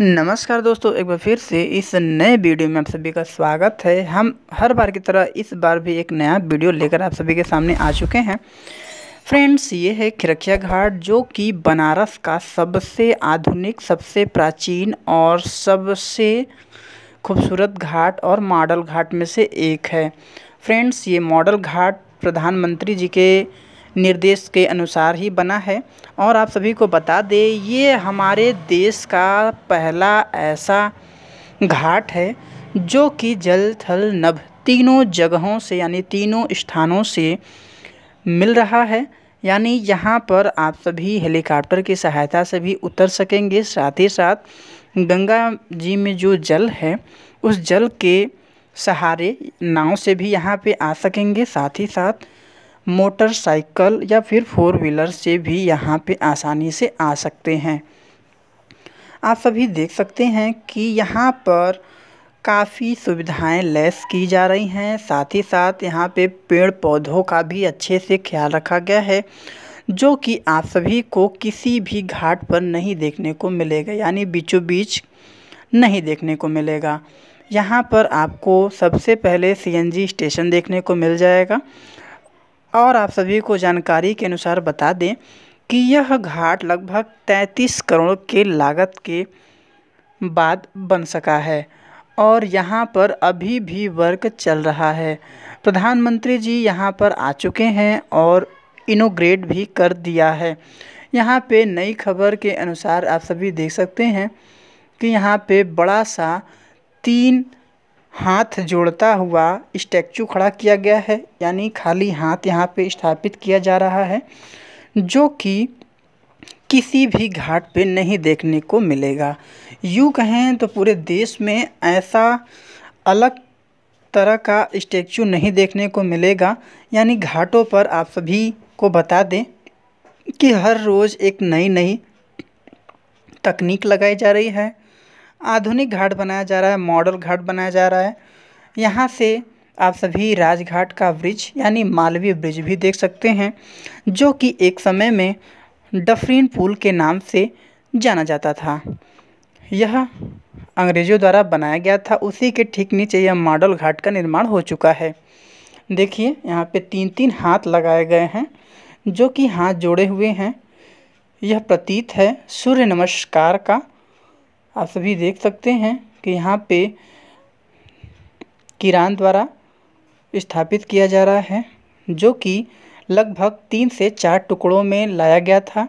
नमस्कार दोस्तों एक बार फिर से इस नए वीडियो में आप सभी का स्वागत है हम हर बार की तरह इस बार भी एक नया वीडियो लेकर आप सभी के सामने आ चुके हैं फ्रेंड्स ये है खिरखिया घाट जो कि बनारस का सबसे आधुनिक सबसे प्राचीन और सबसे खूबसूरत घाट और मॉडल घाट में से एक है फ्रेंड्स ये मॉडल घाट प्रधानमंत्री जी के निर्देश के अनुसार ही बना है और आप सभी को बता दें ये हमारे देश का पहला ऐसा घाट है जो कि जल थल नभ तीनों जगहों से यानी तीनों स्थानों से मिल रहा है यानी यहाँ पर आप सभी हेलीकॉप्टर की सहायता से भी उतर सकेंगे साथ ही साथ गंगा जी में जो जल है उस जल के सहारे नाव से भी यहाँ पे आ सकेंगे साथ ही साथ मोटरसाइकिल या फिर फोर व्हीलर से भी यहाँ पे आसानी से आ सकते हैं आप सभी देख सकते हैं कि यहाँ पर काफ़ी सुविधाएं लैस की जा रही हैं साथ ही साथ यहाँ पे पेड़ पौधों का भी अच्छे से ख्याल रखा गया है जो कि आप सभी को किसी भी घाट पर नहीं देखने को मिलेगा यानी बीचों बीच नहीं देखने को मिलेगा यहाँ पर आपको सबसे पहले सीएनजी स्टेशन देखने को मिल जाएगा और आप सभी को जानकारी के अनुसार बता दें कि यह घाट लगभग 33 करोड़ के लागत के बाद बन सका है और यहाँ पर अभी भी वर्क चल रहा है प्रधानमंत्री जी यहाँ पर आ चुके हैं और इनोग्रेट भी कर दिया है यहाँ पे नई खबर के अनुसार आप सभी देख सकते हैं कि यहाँ पे बड़ा सा तीन हाथ जोड़ता हुआ स्टैचू खड़ा किया गया है यानी खाली हाथ यहाँ पे स्थापित किया जा रहा है जो कि किसी भी घाट पे नहीं देखने को मिलेगा यूँ कहें तो पूरे देश में ऐसा अलग तरह का स्टैचू नहीं देखने को मिलेगा यानी घाटों पर आप सभी को बता दें कि हर रोज़ एक नई नई तकनीक लगाई जा रही है आधुनिक घाट बनाया जा रहा है मॉडल घाट बनाया जा रहा है यहाँ से आप सभी राजघाट का ब्रिज यानी मालवीय ब्रिज भी देख सकते हैं जो कि एक समय में डफरीन पुल के नाम से जाना जाता था यह अंग्रेज़ों द्वारा बनाया गया था उसी के ठीक नीचे यह मॉडल घाट का निर्माण हो चुका है देखिए यहाँ पे तीन तीन हाथ लगाए गए हैं जो कि हाथ जोड़े हुए हैं यह प्रतीत है सूर्य नमस्कार का आप सभी देख सकते हैं कि यहाँ पे किरान द्वारा स्थापित किया जा रहा है जो कि लगभग तीन से चार टुकड़ों में लाया गया था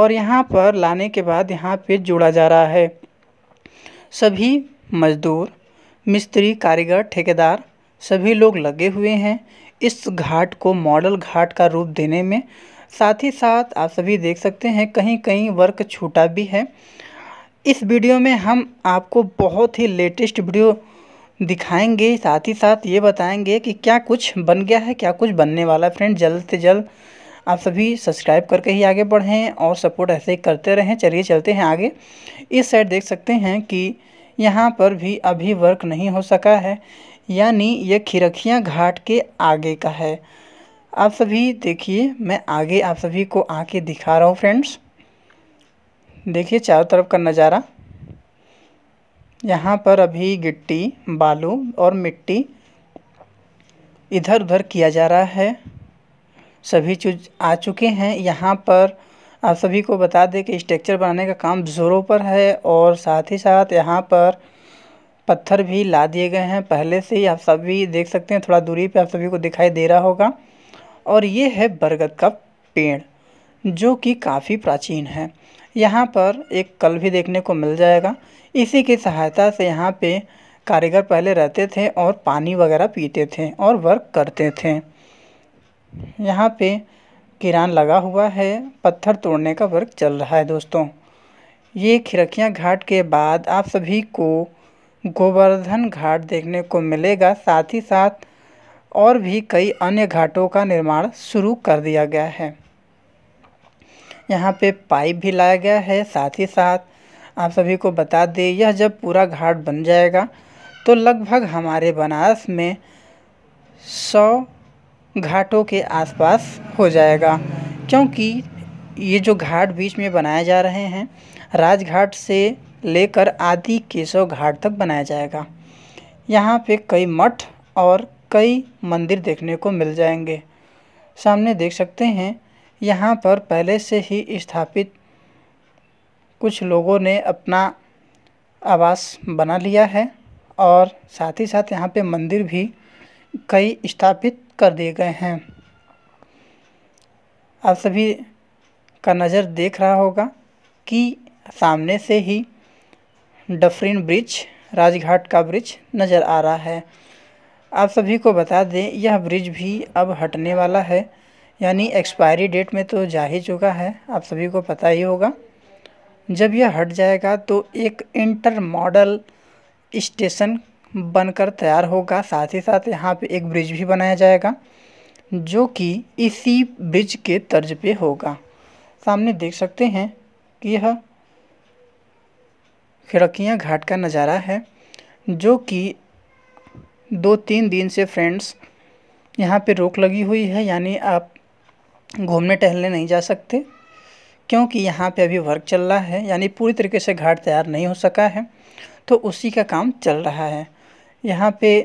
और यहाँ पर लाने के बाद यहाँ पे जोड़ा जा रहा है सभी मजदूर मिस्त्री कारीगर ठेकेदार सभी लोग लगे हुए हैं इस घाट को मॉडल घाट का रूप देने में साथ ही साथ आप सभी देख सकते हैं कहीं कहीं वर्क छूटा भी है इस वीडियो में हम आपको बहुत ही लेटेस्ट वीडियो दिखाएंगे साथ ही साथ ये बताएंगे कि क्या कुछ बन गया है क्या कुछ बनने वाला है फ्रेंड जल्द से जल्द आप सभी सब्सक्राइब करके ही आगे बढ़ें और सपोर्ट ऐसे ही करते रहें चलिए चलते हैं आगे इस साइड देख सकते हैं कि यहाँ पर भी अभी वर्क नहीं हो सका है यानी यह खिरखिया घाट के आगे का है आप सभी देखिए मैं आगे आप सभी को आके दिखा रहा हूँ फ्रेंड्स देखिए चारों तरफ का नज़ारा यहाँ पर अभी गिट्टी बालू और मिट्टी इधर उधर किया जा रहा है सभी चीज आ चुके हैं यहाँ पर आप सभी को बता दें कि स्ट्रक्चर बनाने का काम ज़ोरों पर है और साथ ही साथ यहाँ पर पत्थर भी ला दिए गए हैं पहले से ही आप सभी देख सकते हैं थोड़ा दूरी पे आप सभी को दिखाई दे रहा होगा और ये है बरगद का पेड़ जो कि काफ़ी प्राचीन है यहाँ पर एक कल भी देखने को मिल जाएगा इसी की सहायता से यहाँ पे कारीगर पहले रहते थे और पानी वगैरह पीते थे और वर्क करते थे यहाँ पे किरान लगा हुआ है पत्थर तोड़ने का वर्क चल रहा है दोस्तों ये खिड़कियाँ घाट के बाद आप सभी को गोवर्धन घाट देखने को मिलेगा साथ ही साथ और भी कई अन्य घाटों का निर्माण शुरू कर दिया गया है यहाँ पे पाइप भी लाया गया है साथ ही साथ आप सभी को बता दें यह जब पूरा घाट बन जाएगा तो लगभग हमारे बनारस में सौ घाटों के आसपास हो जाएगा क्योंकि ये जो घाट बीच में बनाए जा रहे हैं राजघाट से लेकर आदि केशव घाट तक बनाया जाएगा यहाँ पे कई मठ और कई मंदिर देखने को मिल जाएंगे सामने देख सकते हैं यहाँ पर पहले से ही स्थापित कुछ लोगों ने अपना आवास बना लिया है और साथ ही साथ यहाँ पे मंदिर भी कई स्थापित कर दिए गए हैं आप सभी का नज़र देख रहा होगा कि सामने से ही डफरीन ब्रिज राजघाट का ब्रिज नज़र आ रहा है आप सभी को बता दें यह ब्रिज भी अब हटने वाला है यानी एक्सपायरी डेट में तो जा ही चुका है आप सभी को पता ही होगा जब यह हट जाएगा तो एक इंटर मॉडल स्टेशन बनकर तैयार होगा साथ ही साथ यहाँ पे एक ब्रिज भी बनाया जाएगा जो कि इसी ब्रिज के तर्ज पे होगा सामने देख सकते हैं कि यह खिड़कियाँ घाट का नज़ारा है जो कि दो तीन दिन से फ्रेंड्स यहाँ पे रोक लगी हुई है यानी आप घूमने टहलने नहीं जा सकते क्योंकि यहाँ पे अभी वर्क चल रहा है यानी पूरी तरीके से घाट तैयार नहीं हो सका है तो उसी का काम चल रहा है यहाँ पे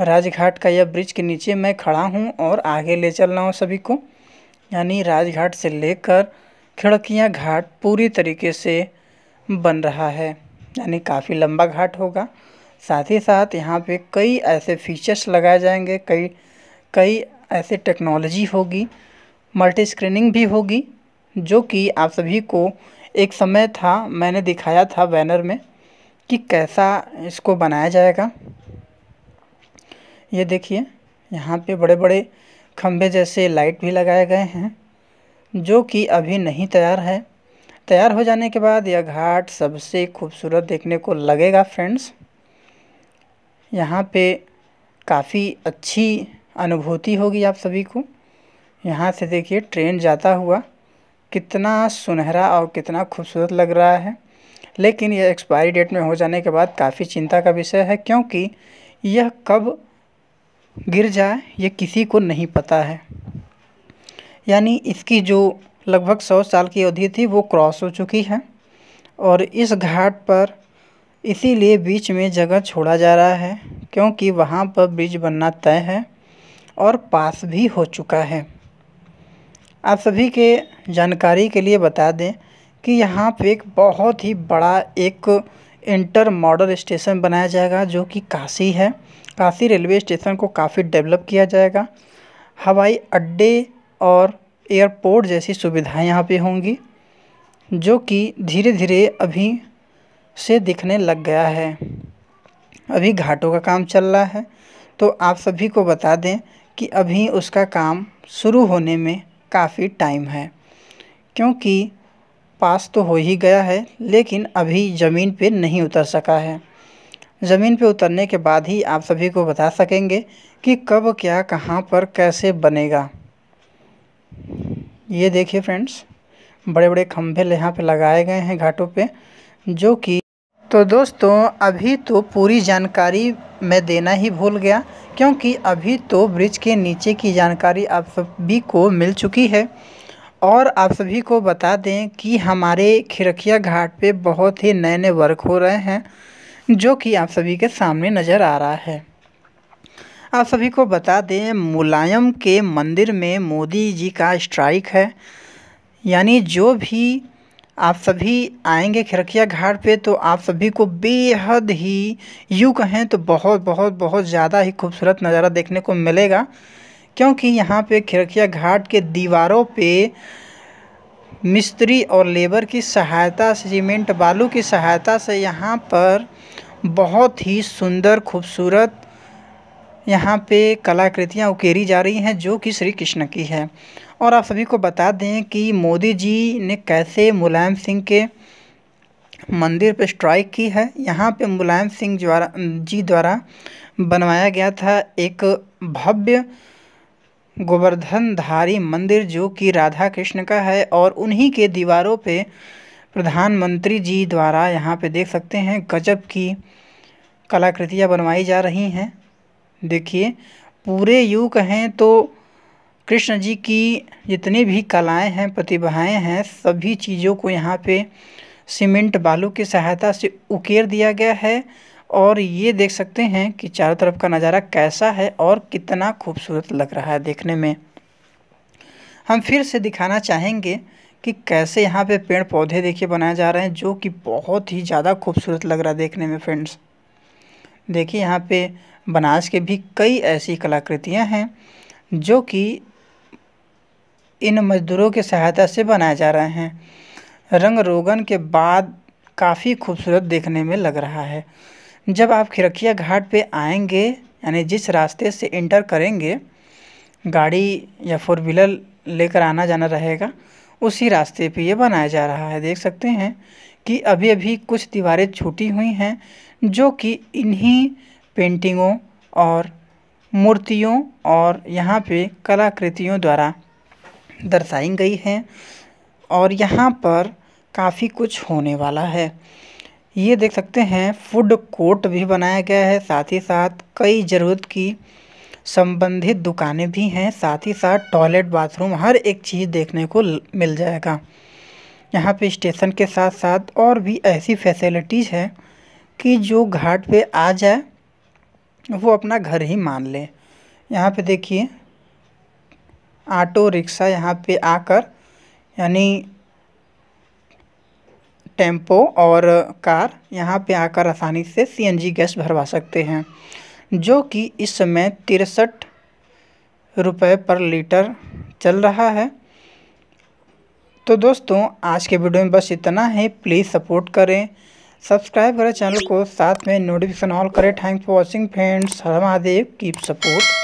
राजघाट का यह ब्रिज के नीचे मैं खड़ा हूँ और आगे ले चल रहा हूँ सभी को यानी राजघाट से लेकर खिड़कियाँ घाट पूरी तरीके से बन रहा है यानी काफ़ी लंबा घाट होगा साथ ही साथ यहाँ पे कई ऐसे फीचर्स लगाए जाएंगे कई कई ऐसे टेक्नोलॉजी होगी मल्टी स्क्रीनिंग भी होगी जो कि आप सभी को एक समय था मैंने दिखाया था बैनर में कि कैसा इसको बनाया जाएगा ये देखिए यहाँ पे बड़े बड़े खम्भे जैसे लाइट भी लगाए गए हैं जो कि अभी नहीं तैयार है तैयार हो जाने के बाद यह घाट सबसे खूबसूरत देखने को लगेगा फ्रेंड्स यहाँ पे काफ़ी अच्छी अनुभूति होगी आप सभी को यहाँ से देखिए ट्रेन जाता हुआ कितना सुनहरा और कितना खूबसूरत लग रहा है लेकिन यह एक्सपायरी डेट में हो जाने के बाद काफ़ी चिंता का विषय है क्योंकि यह कब गिर जाए यह किसी को नहीं पता है यानी इसकी जो लगभग सौ साल की अवधि थी वो क्रॉस हो चुकी है और इस घाट पर इसीलिए बीच में जगह छोड़ा जा रहा है क्योंकि वहाँ पर ब्रिज बनना तय है और पास भी हो चुका है आप सभी के जानकारी के लिए बता दें कि यहाँ पे एक बहुत ही बड़ा एक इंटर मॉडल स्टेशन बनाया जाएगा जो कि काशी है काशी रेलवे स्टेशन को काफ़ी डेवलप किया जाएगा हवाई अड्डे और एयरपोर्ट जैसी सुविधाएं यहाँ पे होंगी जो कि धीरे धीरे अभी से दिखने लग गया है अभी घाटों का काम चल रहा है तो आप सभी को बता दें कि अभी उसका काम शुरू होने में काफ़ी टाइम है क्योंकि पास तो हो ही गया है लेकिन अभी ज़मीन पे नहीं उतर सका है ज़मीन पे उतरने के बाद ही आप सभी को बता सकेंगे कि कब क्या कहाँ पर कैसे बनेगा ये देखिए फ्रेंड्स बड़े बड़े खम्भे यहाँ पे लगाए गए हैं घाटों पे जो कि तो दोस्तों अभी तो पूरी जानकारी मैं देना ही भूल गया क्योंकि अभी तो ब्रिज के नीचे की जानकारी आप सभी को मिल चुकी है और आप सभी को बता दें कि हमारे खिड़किया घाट पे बहुत ही नए नए वर्क हो रहे हैं जो कि आप सभी के सामने नज़र आ रहा है आप सभी को बता दें मुलायम के मंदिर में मोदी जी का स्ट्राइक है यानी जो भी आप सभी आएंगे खिरकिया घाट पे तो आप सभी को बेहद ही यूँ कहें तो बहुत बहुत बहुत ज़्यादा ही खूबसूरत नज़ारा देखने को मिलेगा क्योंकि यहाँ पे खिरकिया घाट के दीवारों पे मिस्त्री और लेबर की सहायता से सीमेंट बालू की सहायता से यहाँ पर बहुत ही सुंदर खूबसूरत यहाँ पे कलाकृतियाँ उकेरी जा रही हैं जो कि श्री कृष्ण की है और आप सभी को बता दें कि मोदी जी ने कैसे मुलायम सिंह के मंदिर पर स्ट्राइक की है यहाँ पे मुलायम सिंह द्वारा जी द्वारा बनवाया गया था एक भव्य गोवर्धनधारी मंदिर जो कि राधा कृष्ण का है और उन्हीं के दीवारों पे प्रधानमंत्री जी द्वारा यहाँ पे देख सकते हैं गजब की कलाकृतियाँ बनवाई जा रही हैं देखिए पूरे युग कहें तो कृष्ण जी की जितनी भी कलाएं हैं प्रतिभाएं हैं सभी चीज़ों को यहाँ पे सीमेंट बालू की सहायता से उकेर दिया गया है और ये देख सकते हैं कि चारों तरफ का नज़ारा कैसा है और कितना खूबसूरत लग रहा है देखने में हम फिर से दिखाना चाहेंगे कि कैसे यहाँ पे पेड़ पौधे देखिए बनाए जा रहे हैं जो कि बहुत ही ज़्यादा खूबसूरत लग रहा है देखने में फ्रेंड्स देखिए यहाँ पे बनारस के भी कई ऐसी कलाकृतियाँ हैं जो कि इन मज़दूरों के सहायता से बनाए जा रहे हैं रंग रोगन के बाद काफ़ी खूबसूरत देखने में लग रहा है जब आप खिरखिया घाट पे आएंगे यानी जिस रास्ते से इंटर करेंगे गाड़ी या फोर व्हीलर लेकर आना जाना रहेगा उसी रास्ते पे ये बनाया जा रहा है देख सकते हैं कि अभी अभी कुछ दीवारें छूटी हुई हैं जो कि इन्हीं पेंटिंगों और मूर्तियों और यहाँ पे कलाकृतियों द्वारा दर्शाई गई हैं और यहाँ पर काफी कुछ होने वाला है ये देख सकते हैं फूड कोर्ट भी बनाया गया है साथ ही साथ कई ज़रूरत की संबंधित दुकानें भी हैं साथ ही साथ टॉयलेट बाथरूम हर एक चीज़ देखने को मिल जाएगा यहाँ पे स्टेशन के साथ साथ और भी ऐसी फैसिलिटीज़ हैं कि जो घाट पे आ जाए वो अपना घर ही मान ले यहाँ पे देखिए ऑटो रिक्शा यहाँ पे आकर यानी टेम्पो और कार यहाँ पे आकर आसानी से सीएनजी गैस भरवा सकते हैं जो कि इस समय तिरसठ रुपये पर लीटर चल रहा है तो दोस्तों आज के वीडियो में बस इतना है प्लीज़ सपोर्ट करें सब्सक्राइब करें चैनल को साथ में नोटिफिकेशन ऑल करें thanks for watching friends Har Mahadev keep support